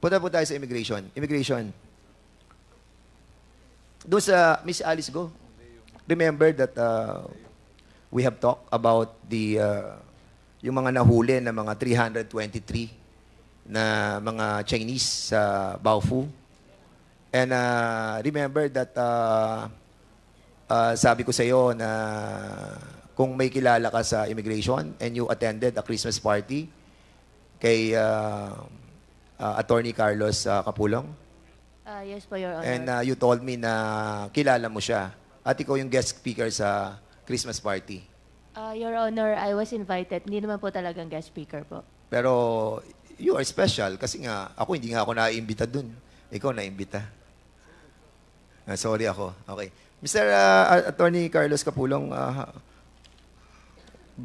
Punta po tayo sa immigration. Immigration. Doon sa Miss Alice Go, remember that uh, we have talked about the uh, yung mga nahuli na mga 323 na mga Chinese sa uh, Baofu. And uh, remember that uh, uh, sabi ko sa iyo na kung may kilala ka sa immigration and you attended a Christmas party kay uh, uh, Attorney Carlos uh, Kapulong? Uh, yes po, Your Honor. And uh, you told me na kilala mo siya at ikaw yung guest speaker sa Christmas party. Uh, Your Honor, I was invited. Hindi naman po talagang guest speaker po. Pero you are special kasi nga ako hindi nga ako naimbita dun. Ikaw naimbita. Uh, sorry ako. Okay. Mr. Uh, Attorney Carlos Capulong, uh,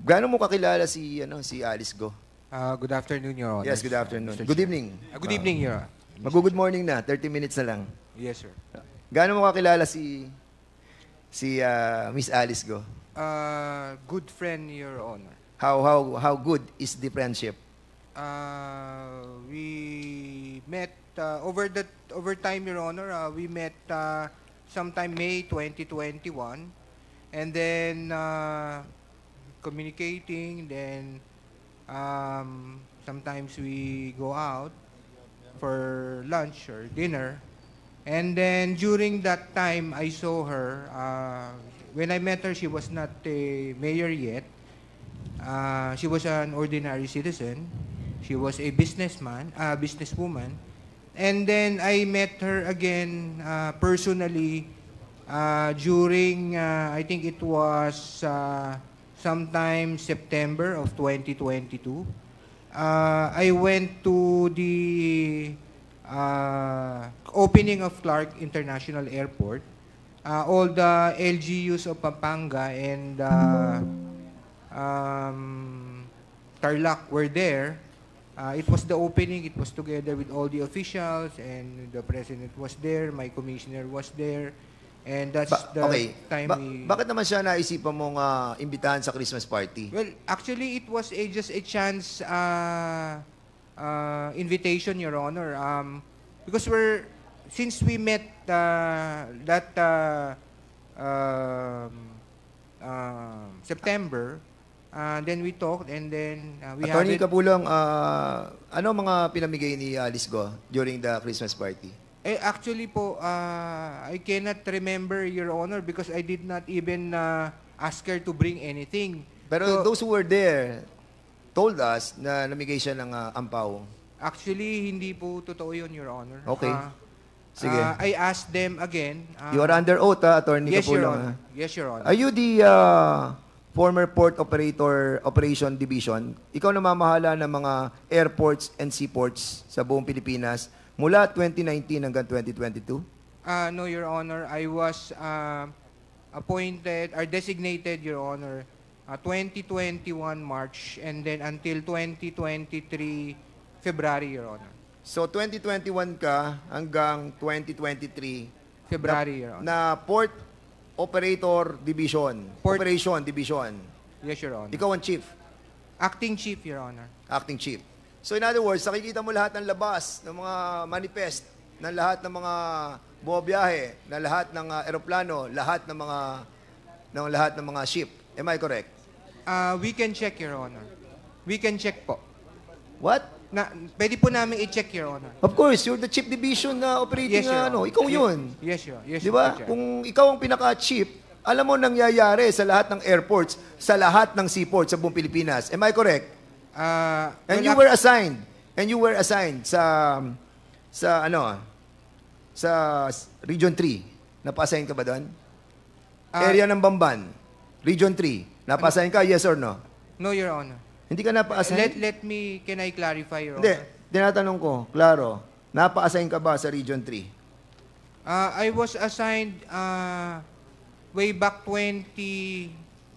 gaano mo kakilala si ano si Alice Go? Uh, good afternoon, Your Honor. Yes, good afternoon. Good evening. Uh, good evening, Your Honor. Uh, Mag-good morning na. 30 minutes na lang. Yes, sir. Gaano mo kakilala si si uh, Miss Alice Go? Uh, good friend, Your Honor. How how how good is the friendship? Uh, we met uh, over the over time, Your Honor. Uh, we met uh, sometime May 2021, and then uh, communicating, then Um, sometimes we go out for lunch or dinner. And then during that time, I saw her. Uh, when I met her, she was not a mayor yet. Uh, she was an ordinary citizen. She was a businessman, a uh, businesswoman. And then I met her again uh, personally uh, during, uh, I think it was uh, sometime September of 2022. Uh, I went to the uh, opening of Clark International Airport. Uh, all the LGUs of Pampanga and uh, um, Tarlac were there. Uh, it was the opening. It was together with all the officials and the president was there. My commissioner was there. And that's Ba- the okay. time Ba- we... Bakit naman siya naisipan mong ah, imbitahan sa Christmas party? Well, actually, it was a, just a chance uh, uh, invitation, Your Honor. Um, because we're, since we met uh, that uh, um, uh, September, uh, then we talked and then uh, we Attorney haven't- Kapulong, uh, ano mga pinamigay ni Alice Go during the Christmas party? Eh, actually po, uh, I cannot remember, Your Honor, because I did not even uh, ask her to bring anything. Pero so, those who were there told us na namigay siya ng uh, ampaw. Actually, hindi po totoo yun, Your Honor. Okay. Uh, Sige. Uh, I asked them again. Uh, you are under oath, ha, ah, Attorney yes, Capulong. Your Honor. Ah. Yes, Your Honor. Are you the uh, former Port Operator Operation Division? Ikaw namamahala ng mga airports and seaports sa buong Pilipinas mula 2019 hanggang 2022? Uh, no, Your Honor. I was uh, appointed or designated, Your Honor, uh, 2021 March and then until 2023 February, Your Honor. So 2021 ka hanggang 2023 February, na, Your Honor. Na Port Operator Division. Port Operation Division. Yes, Your Honor. Ikaw ang chief. Acting chief, Your Honor. Acting chief. So in other words, nakikita mo lahat ng labas, ng mga manifest, ng lahat ng mga bumabiyahe, ng lahat ng uh, eroplano, lahat ng mga ng lahat ng mga ship. Am I correct? Uh, we can check, Your Honor. We can check po. What? Na, pwede po namin i-check, Your Honor. Of course, you're the chip division na operating yes, Your ano. Ikaw yun. Yes, Your Honor. Yes, Di ba? Kung ikaw ang pinaka chip alam mo nangyayari sa lahat ng airports, sa lahat ng seaports sa buong Pilipinas. Am I correct? Uh, and you were assigned. And you were assigned sa sa ano sa Region 3. Napa-assign ka ba doon? Uh, Area ng Bamban. Region 3. Napa-assign ka? Yes or no? No, Your Honor. Hindi ka napa-assign? Let, let me, can I clarify, Your Honor? Hindi. Tinatanong ko, klaro. Napa-assign ka ba sa Region 3? Uh, ah, I was assigned uh, way back 20,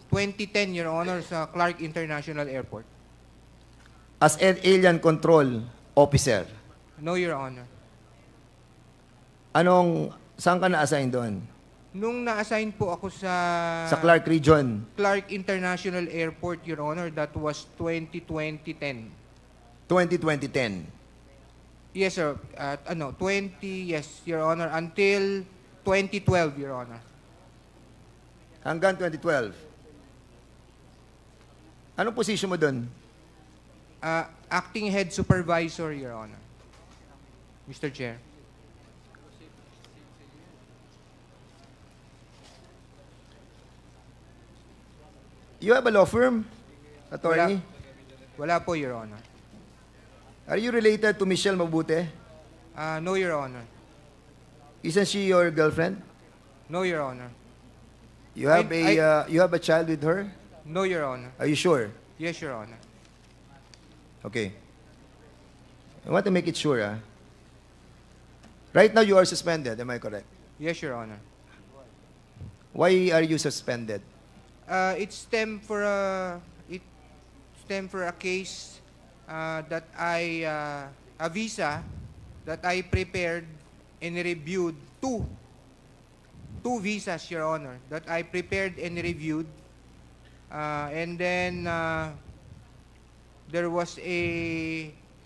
2010, Your Honor, sa Clark International Airport as an alien control officer? No, Your Honor. Anong, saan ka na-assign doon? Nung na-assign po ako sa... Sa Clark Region? Clark International Airport, Your Honor. That was 2020-10. 2020-10? Yes, sir. At ano, 20, yes, Your Honor. Until 2012, Your Honor. Hanggang 2012? Anong position mo doon? Uh, acting Head Supervisor, Your Honor. Mr. Chair. You have a law firm, attorney? Wala, wala po, Your Honor. Are you related to Michelle Mabute? Uh, no, Your Honor. Isn't she your girlfriend? No, Your Honor. You have I, a I, uh, you have a child with her? No, Your Honor. Are you sure? Yes, Your Honor. Okay. I want to make it sure. Ah. Right now you are suspended, am I correct? Yes, Your Honor. Why are you suspended? Uh, it for a it stemmed for a case uh, that I uh, a visa that I prepared and reviewed two two visas, Your Honor, that I prepared and reviewed, uh, and then. Uh, there was a,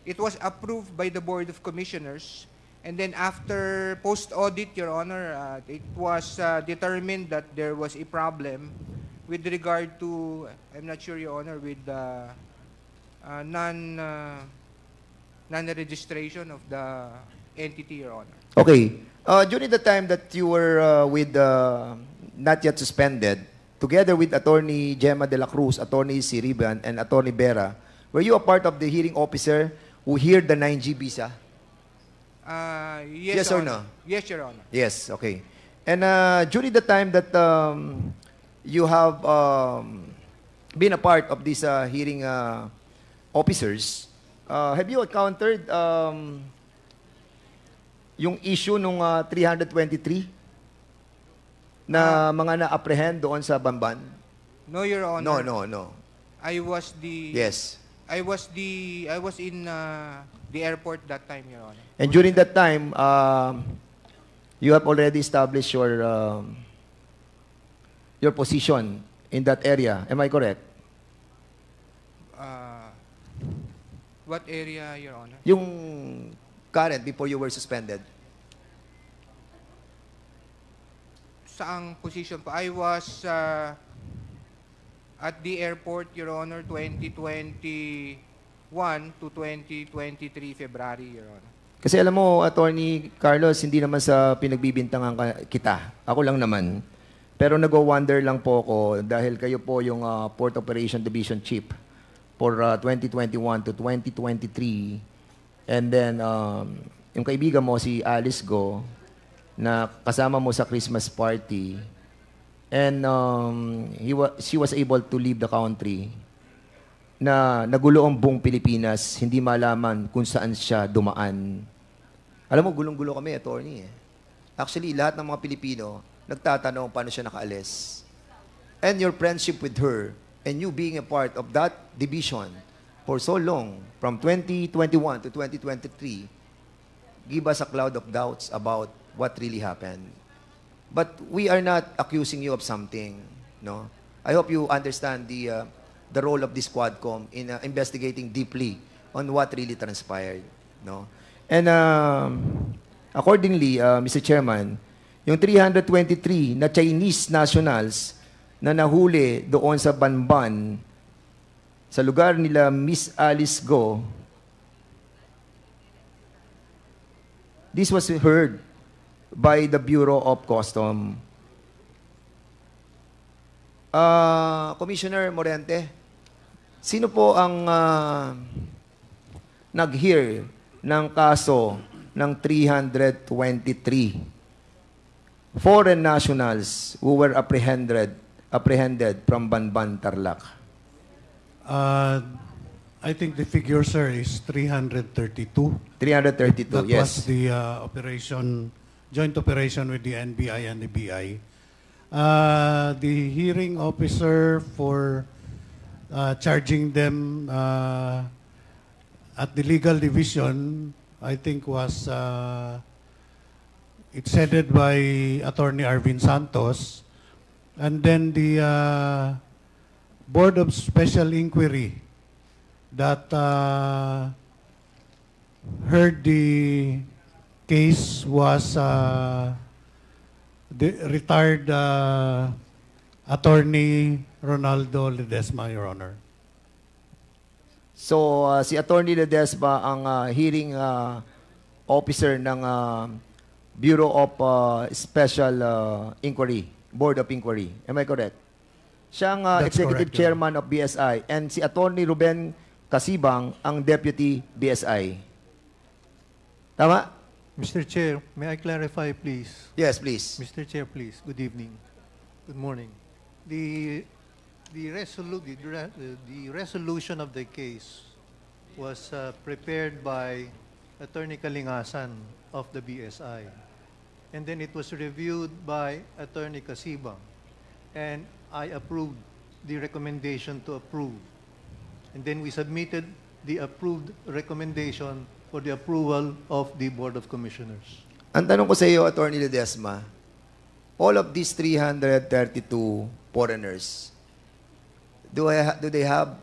it was approved by the Board of Commissioners. And then after post-audit, Your Honor, uh, it was uh, determined that there was a problem with regard to, I'm not sure, Your Honor, with the uh, uh, non, uh, non-registration of the entity, Your Honor. Okay. Uh, during the time that you were uh, with uh, not yet suspended, together with Attorney Gemma de la Cruz, Attorney Siriban, and Attorney Vera, Were you a part of the hearing officer who heard the 9G visa? Uh, yes, Yes or no? Yes, Your Honor. Yes, okay. And uh, during the time that um, you have um, been a part of these uh, hearing uh, officers, uh, have you encountered um, yung issue nung uh, 323 na ah. mga na-apprehend doon sa Bamban? No, Your Honor. No, no, no. I was the... Yes. I was the I was in uh, the airport that time, Your Honor. And during that time, um, you have already established your um, your position in that area. Am I correct? Uh, what area, Your Honor? Yung current before you were suspended. Saang position po? I was uh, at the airport, Your Honor, 2021 to 2023 February, Your Honor. Kasi alam mo, Attorney Carlos, hindi naman sa pinagbibintangan ka- kita. Ako lang naman. Pero nag-wonder lang po ako dahil kayo po yung ah, Port Operation Division Chief for ah, 2021 to 2023. And then, um, yung kaibigan mo, si Alice Go, na kasama mo sa Christmas party, And um, he wa- she was able to leave the country na nagulo ang buong Pilipinas, hindi malaman kung saan siya dumaan. Alam mo, gulong-gulo kami, attorney. Eh. Actually, lahat ng mga Pilipino nagtatanong paano siya nakaalis. And your friendship with her, and you being a part of that division for so long, from 2021 to 2023, give us a cloud of doubts about what really happened. But we are not accusing you of something, no? I hope you understand the uh, the role of this Quadcom in uh, investigating deeply on what really transpired, no? And um, accordingly, uh, Mr. Chairman, yung 323 na Chinese nationals na nahuli doon sa Banban sa lugar nila Miss Alice Go, this was heard by the Bureau of Custom. Uh, Commissioner Morente, sino po ang uh, nag-hear ng kaso ng 323 foreign nationals who were apprehended apprehended from Banban, Tarlac? Uh, I think the figure, sir, is 332. 332, that yes. That was the uh, operation joint operation with the NBI and the BI. Uh, the hearing officer for uh, charging them uh, at the legal division, I think was, uh, it's headed by Attorney Arvin Santos. And then the uh, Board of Special Inquiry that uh, heard the case was uh, the retired uh, attorney Ronaldo Ledesma, Your Honor. So uh, si Attorney Ledesma ang uh, hearing uh, officer ng uh, Bureau of uh, Special uh, Inquiry, Board of Inquiry. Am I correct? Siya ang uh, executive correct, chairman of BSI and si Attorney Ruben Kasibang ang deputy BSI. Tama? Mr. Chair, may I clarify, please? Yes, please. Mr. Chair, please. Good evening. Good morning. The the, resolu the, re the resolution of the case was uh, prepared by Attorney Kalingasan of the BSI. And then it was reviewed by Attorney Kasibang. And I approved the recommendation to approve. And then we submitted the approved recommendation for the approval of the Board of Commissioners. Ang tanong ko sa iyo, Attorney Ledesma, all of these 332 foreigners, do, I do they have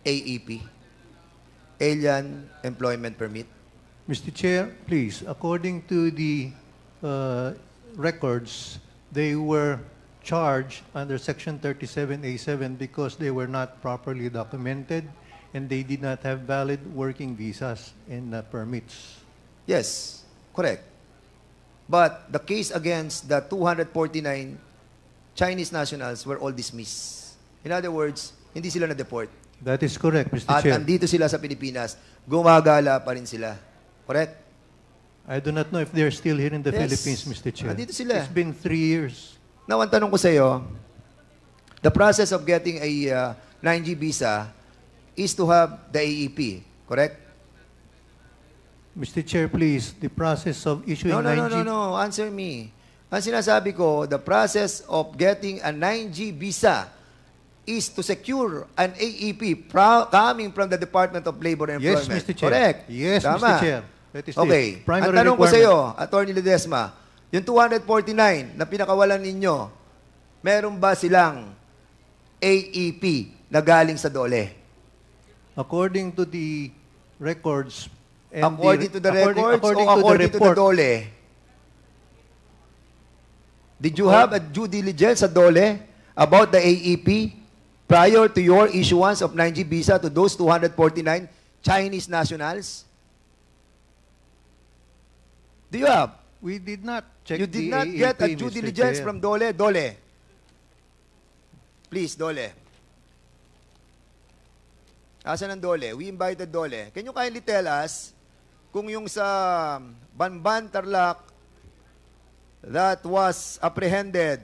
AEP? Alien Employment Permit? Mr. Chair, please, according to the uh, records, they were charged under Section 37A7 because they were not properly documented and they did not have valid working visas and uh, permits. Yes, correct. But the case against the 249 Chinese nationals were all dismissed. In other words, hindi sila na-deport. That is correct, Mr. At Chair. At nandito sila sa Pilipinas, gumagala pa rin sila. Correct? I do not know if they're still here in the yes. Philippines, Mr. Chair. Andito sila. It's been three years. Now, ang tanong ko sa iyo, the process of getting a uh, 9G visa is to have the AEP, correct? Mr. Chair, please, the process of issuing No, no, no, 9G... no, no, answer me. Ang sinasabi ko, the process of getting a 9G visa is to secure an AEP pro- coming from the Department of Labor and Yes, Employment. Mr. Chair. Correct. Yes, Tama. Mr. Chair. That is the okay. primary Ang tanong ko sa iyo, Attorney Ledesma, yung 249 na pinakawalan ninyo, meron ba silang AEP na galing sa dole? According to the records and According the, to the according, records according or to according the report, to the DOLE? Did you have a due diligence at DOLE about the AEP prior to your issuance of 9G visa to those 249 Chinese nationals? Do you have? We did not check You did not AEP, get a e due Mr. diligence Chair. from DOLE? DOLE. Please, DOLE. Asan ang Dole? We invited Dole. Can you kindly tell us kung yung sa Banban Tarlac that was apprehended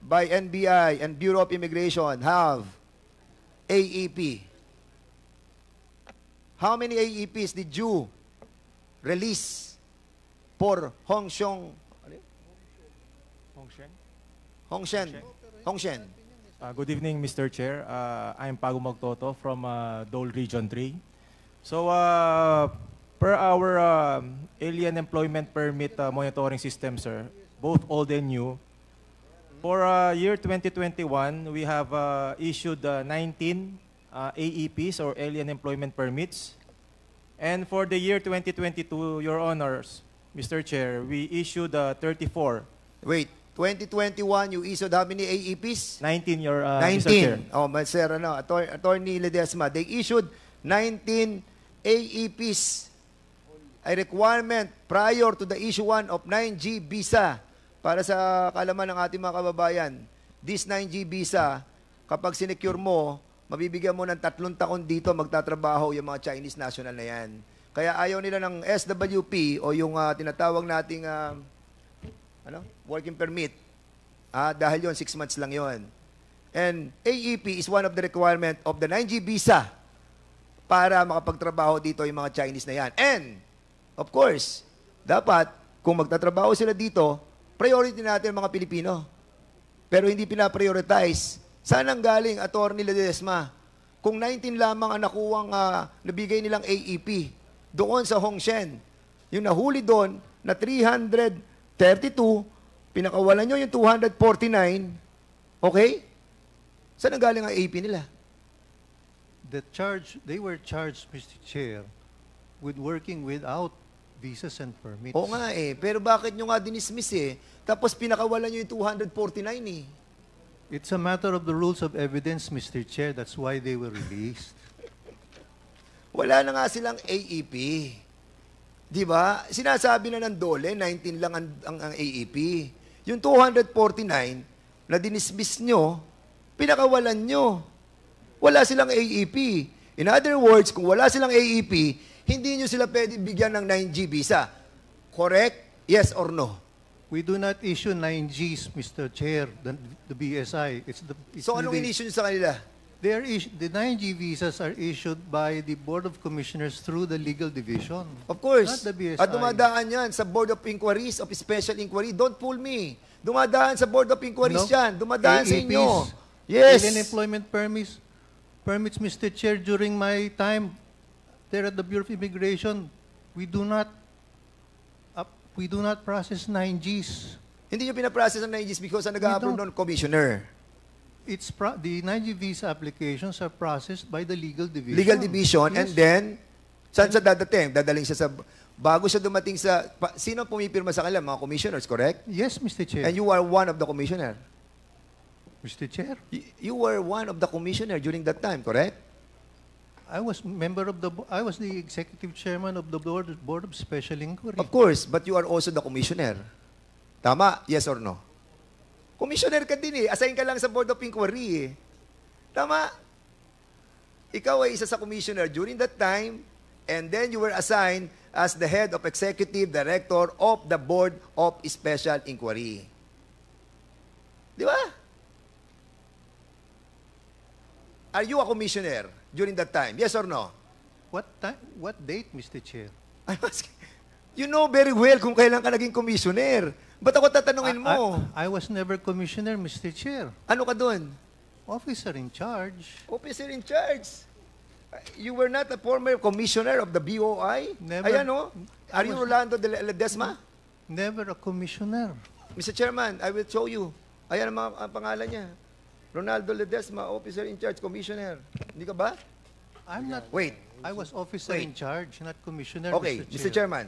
by NBI and Bureau of Immigration have AEP? How many AEPs did you release for Hong Xiong? Hong Shen? Hong Shen. Hong Shen. Uh, good evening, Mr. Chair. Uh, I'm Pago Magtoto from uh, Dole Region 3. So, uh, per our um, alien employment permit uh, monitoring system, sir, both old and new, for uh, year 2021, we have uh, issued uh, 19 uh, AEPs or alien employment permits. And for the year 2022, Your Honors, Mr. Chair, we issued uh, 34. Wait, 2021, you issued how many AEPs? 19, your uh, 19. Mr. Chair. Oh, Sir, Ano, Attorney, Attorney Ledesma. They issued 19 AEPs, a requirement prior to the issuance of 9G visa para sa kalaman ng ating mga kababayan. This 9G visa, kapag sinecure mo, mabibigyan mo ng tatlong taon dito magtatrabaho yung mga Chinese national na yan. Kaya ayaw nila ng SWP o yung uh, tinatawag nating... Uh, ano, working permit. Ah, dahil yon six months lang yon. And AEP is one of the requirement of the 9G visa para makapagtrabaho dito yung mga Chinese na yan. And, of course, dapat kung magtatrabaho sila dito, priority natin ang mga Pilipino. Pero hindi pinaprioritize. Saan ang galing, Atty. Ledesma? Kung 19 lamang ang nakuwang uh, nabigay nilang AEP, doon sa Hongshen, yung nahuli doon na 300 32, pinakawalan nyo yung 249, okay? Saan ang galing ang AP nila? The charge, they were charged, Mr. Chair, with working without visas and permits. Oo nga eh, pero bakit nyo nga dinismiss eh? Tapos pinakawalan nyo yung 249 eh. It's a matter of the rules of evidence, Mr. Chair. That's why they were released. Wala na nga silang AEP. Di ba? Sinasabi na ng DOLE, 19 lang ang, ang, ang AEP. Yung 249 na dinismiss nyo, pinakawalan nyo. Wala silang AEP. In other words, kung wala silang AEP, hindi nyo sila pwede bigyan ng 9G visa. Correct? Yes or no? We do not issue 9Gs, Mr. Chair, the, the BSI. It's the, it's so anong in nyo sa kanila? They are is- the 9G visas are issued by the Board of Commissioners through the legal division. Of course. Not the BSI. At dumadaan yan sa Board of Inquiries, of Special Inquiry. Don't fool me. Dumadaan sa Board of Inquiries No? yan. Dumadaan sa inyo. Yes. Alien employment permits. Permits, Mr. Chair, during my time there at the Bureau of Immigration, we do not up, we do not process 9Gs. Hindi nyo pinaprocess ang 9Gs because ang nag-approve noon, commissioner it's pro- the 90 visa applications are processed by the legal division. Legal division yes. and then saan sa dadating? Dadaling siya sa bago siya dumating sa pa, sino pumipirma sa kanila mga commissioners, correct? Yes, Mr. Chair. And you are one of the commissioner. Mr. Chair, you, you were one of the commissioner during that time, correct? I was member of the I was the executive chairman of the board board of special inquiry. Of course, but you are also the commissioner. Tama? Yes or no? Commissioner ka din eh. Assign ka lang sa Board of Inquiry eh. Tama? Ikaw ay isa sa commissioner during that time and then you were assigned as the head of executive director of the Board of Special Inquiry. Di ba? Are you a commissioner during that time? Yes or no? What time? What date, Mr. Chair? I'm asking. You know very well kung kailan ka naging commissioner. Ba't ako tatanungin mo? I, I, I was never commissioner, Mr. Chair. Ano ka doon? Officer in charge. Officer in charge. You were not a former commissioner of the BOI? Never. Ayan o. Are you Rolando de Ledesma? Never a commissioner. Mr. Chairman, I will show you. Ayan ang, mga, ang pangalan niya. Ronaldo Ledesma, officer in charge, commissioner. Hindi ka ba? I'm not. Wait. I was officer Wait. in charge, not commissioner, okay, Mr. Chair. Mr. Chairman.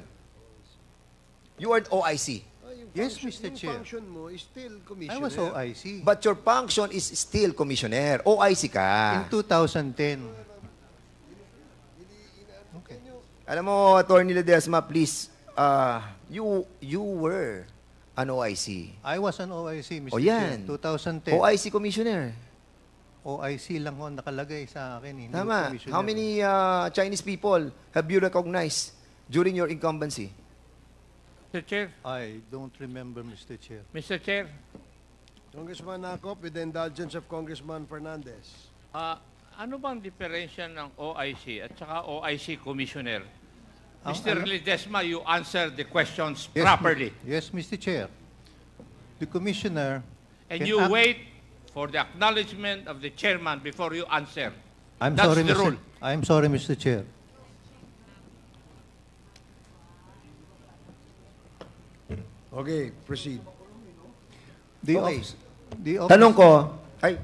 You are OIC. Yes, Mr. Chair. mo is still commissioner. I was OIC. But your function is still commissioner. OIC ka. In 2010. Okay. Alam mo, Attorney Ledesma, please, uh, you you were an OIC. I was an OIC, Mr. O oh, yan. Chair, 2010. OIC commissioner. OIC lang ho ang nakalagay sa akin. Eh. Hindi Tama. How many uh, Chinese people have you recognized during your incumbency? Mr. Chair. I don't remember, Mr. Chair. Mr. Chair. Congressman Nakop, with the indulgence of Congressman Fernandez. Uh, ano bang diferensya ng OIC at saka OIC Commissioner? Ang, ah, Mr. Ano? Ledesma, you answer the questions yes, properly. Yes, Mr. Chair. The Commissioner... And you wait for the acknowledgement of the Chairman before you answer. I'm That's sorry, the Mr. rule. I'm sorry, Mr. Chair. Okay, proceed. The Okay. the office- Tanong ko, ay,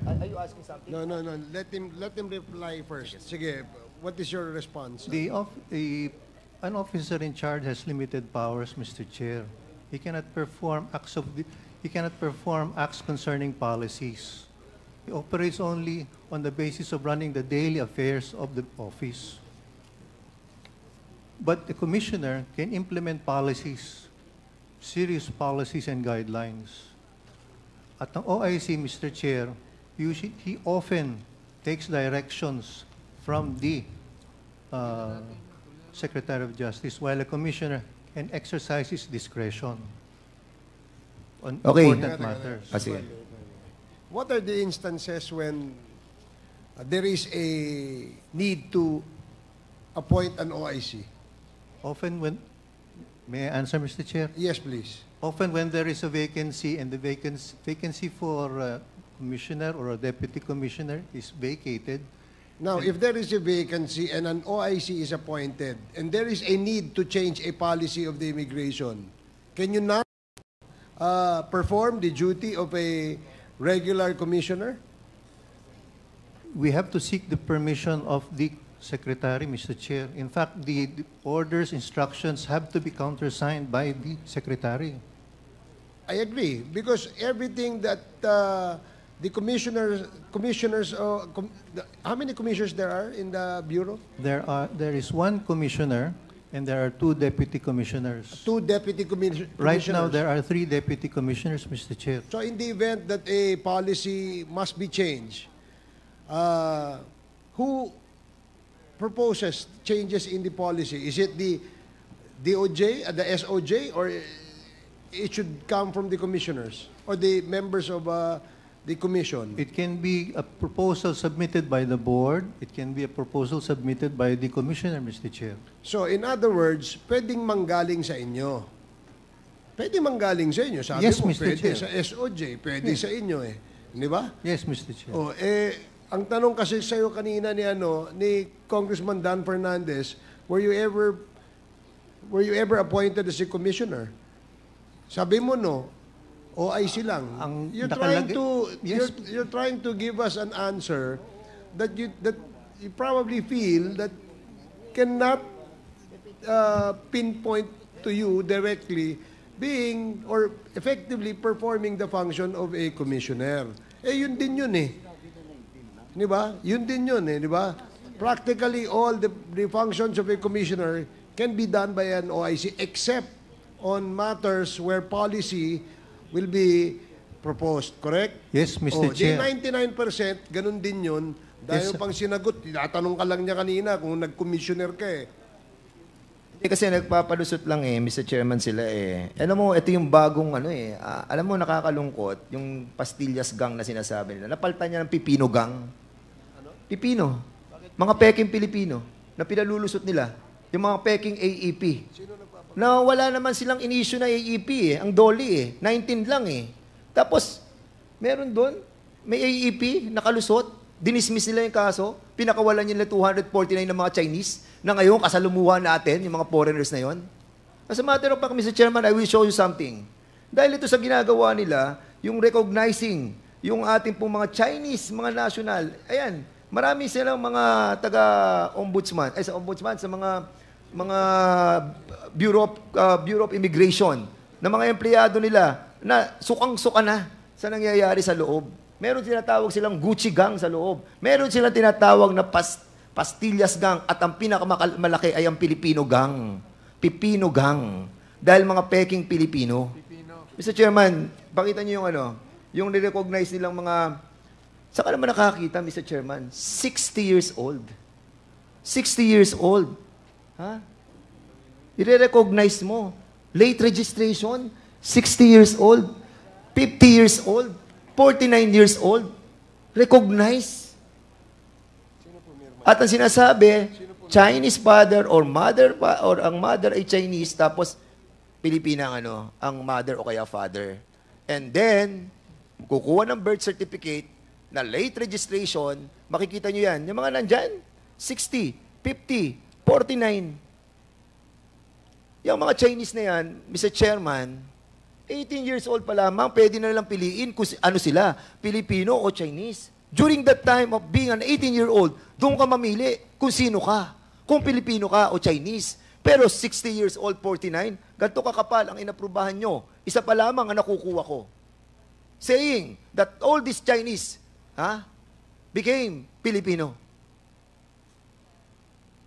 No, no, no. Let him let him reply first. Sige, what is your response? The of, the, an officer in charge has limited powers, Mr. Chair. He cannot perform acts of, he cannot perform acts concerning policies. He operates only on the basis of running the daily affairs of the office. But the commissioner can implement policies serious policies and guidelines. At ang OIC, Mr. Chair, usually, he often takes directions from the uh, Secretary of Justice while a commissioner and exercises discretion on okay. important matters. Okay. Ah, What are the instances when uh, there is a need to appoint an OIC? Often when may I answer, Mr. Chair? Yes, please. Often when there is a vacancy and the vacancy, vacancy for a uh, commissioner or a deputy commissioner is vacated, Now, if there is a vacancy and an OIC is appointed, and there is a need to change a policy of the immigration, can you not uh, perform the duty of a regular commissioner? we have to seek the permission of the Secretary, Mr. Chair. In fact, the, the orders, instructions have to be countersigned by the Secretary. I agree because everything that uh, the commissioners, commissioners, uh, com the, how many commissioners there are in the bureau? There are there is one commissioner, and there are two deputy commissioners. Two deputy commi commissioners. Right now, there are three deputy commissioners, Mr. Chair. So, in the event that a policy must be changed, uh, who proposes changes in the policy? Is it the DOJ, uh, the SOJ, or it should come from the commissioners or the members of uh, the commission? It can be a proposal submitted by the board. It can be a proposal submitted by the commissioner, Mr. Chair. So, in other words, pwedeng manggaling sa inyo. Pwede manggaling sa inyo. Sabi yes, mo, Mr. pwede Chair. sa SOJ, pwede yes. sa inyo eh. Di ba? Yes, Mr. Chair. Oh, eh, ang tanong kasi sa iyo kanina ni ano ni Congressman Dan Fernandez, were you ever were you ever appointed as a commissioner? Sabi mo no. O ay silang. Ang you're trying to yes. you're, you're trying to give us an answer that you that you probably feel that cannot uh, pinpoint to you directly being or effectively performing the function of a commissioner. Eh, yun din yun eh. Di ba? Yun din yun eh, di ba? Practically all the, the functions of a commissioner can be done by an OIC except on matters where policy will be proposed, correct? Yes, Mr. Oh, Chair. 99%, ganun din yun. Dahil yes, pang sinagot, tinatanong ka lang niya kanina kung nag-commissioner ka eh. Hindi kasi nagpapalusot lang eh, Mr. Chairman sila eh. Alam mo, ito yung bagong ano eh. Uh, alam mo, nakakalungkot, yung pastillas gang na sinasabi nila. Napaltan niya ng pipino gang. Pipino. Mga peking Pilipino na pinalulusot nila. Yung mga peking AEP. Na wala naman silang in na AEP eh. Ang dolly eh. 19 lang eh. Tapos, meron doon, may AEP, nakalusot, dinismiss nila yung kaso, pinakawalan nila 249 ng mga Chinese na ngayon kasalumuha natin, yung mga foreigners na yon. As a matter of fact, Mr. Chairman, I will show you something. Dahil ito sa ginagawa nila, yung recognizing yung ating pong mga Chinese, mga national, ayan, Marami silang mga taga-ombudsman, ay sa ombudsman, sa mga mga Bureau of, uh, Bureau of Immigration na mga empleyado nila na sukang-suka na sa nangyayari sa loob. Meron tinatawag silang Gucci gang sa loob. Meron silang tinatawag na past pastillas gang at ang pinakamalaki ay ang Pilipino gang. Pipino gang. Dahil mga peking Pilipino. Pipino. Mr. Chairman, pakita niyo yung ano, yung nirecognize nilang mga Saan ka naman nakakita, Mr. Chairman? 60 years old. 60 years old. Ha? Ire-recognize mo. Late registration, 60 years old. 50 years old. 49 years old. Recognize. At ang sinasabi, Chinese father or mother or ang mother ay Chinese tapos Pilipina ang ano, ang mother o kaya father. And then, kukuha ng birth certificate, na late registration, makikita nyo yan. Yung mga nandyan, 60, 50, 49. Yung mga Chinese na yan, Mr. Chairman, 18 years old pa lamang, pwede na lang piliin kung ano sila, Pilipino o Chinese. During that time of being an 18-year-old, doon ka mamili kung sino ka, kung Pilipino ka o Chinese. Pero 60 years old, 49, ganito kakapal ang inaprubahan nyo. Isa pa lamang ang nakukuha ko. Saying that all these Chinese ha, became Filipino.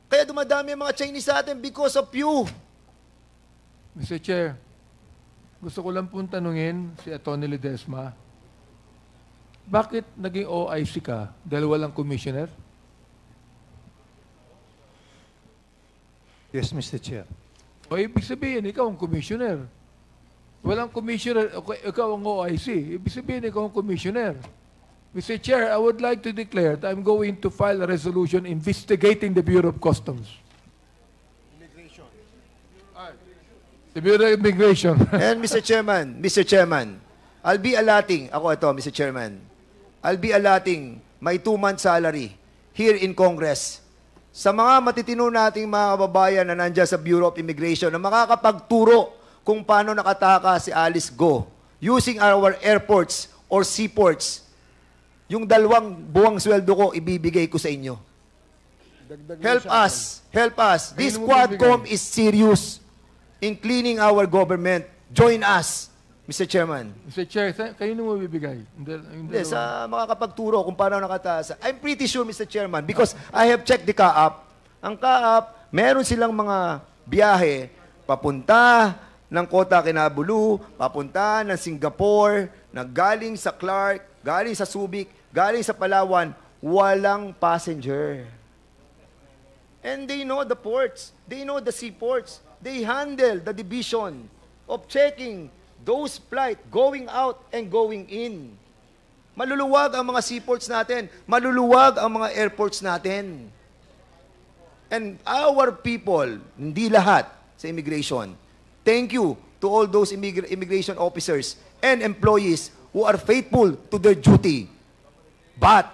Kaya dumadami ang mga Chinese sa atin because of you. Mr. Chair, gusto ko lang pong tanungin si Atty. Ledesma, bakit naging OIC ka dahil walang commissioner? Yes, Mr. Chair. O ibig sabihin, ikaw ang commissioner. Walang commissioner, ikaw ang OIC. Ibig sabihin, ikaw ang commissioner. Mr. Chair, I would like to declare that I'm going to file a resolution investigating the Bureau of Customs. Immigration. Ah, the Bureau of Immigration. And Mr. Chairman, Mr. Chairman, I'll be allotting, ako ito, Mr. Chairman, I'll be allotting my two-month salary here in Congress sa mga matitino nating mga kababayan na nandiyan sa Bureau of Immigration na makakapagturo kung paano nakataka si Alice Go using our airports or seaports yung dalawang buwang sweldo ko, ibibigay ko sa inyo. help us. Help us. This Quadcom is serious in cleaning our government. Join us, Mr. Chairman. Mr. Chair, kayo na mo Hindi, sa makakapagturo kung paano nakataas. I'm pretty sure, Mr. Chairman, because I have checked the CAAP. Ang CAAP, meron silang mga biyahe papunta ng Kota Kinabulu, papunta ng Singapore, naggaling sa Clark, galing sa Subic, galing sa Palawan, walang passenger. And they know the ports. They know the seaports. They handle the division of checking those flight going out and going in. Maluluwag ang mga seaports natin. Maluluwag ang mga airports natin. And our people, hindi lahat sa immigration. Thank you to all those immigration officers and employees who are faithful to their duty But,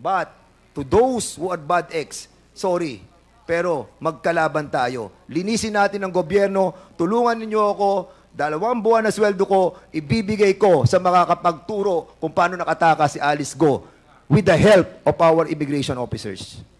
but, to those who are bad ex, sorry, pero magkalaban tayo. Linisin natin ang gobyerno, tulungan ninyo ako, dalawang buwan na sweldo ko, ibibigay ko sa mga makakapagturo kung paano nakataka si Alice Go with the help of our immigration officers.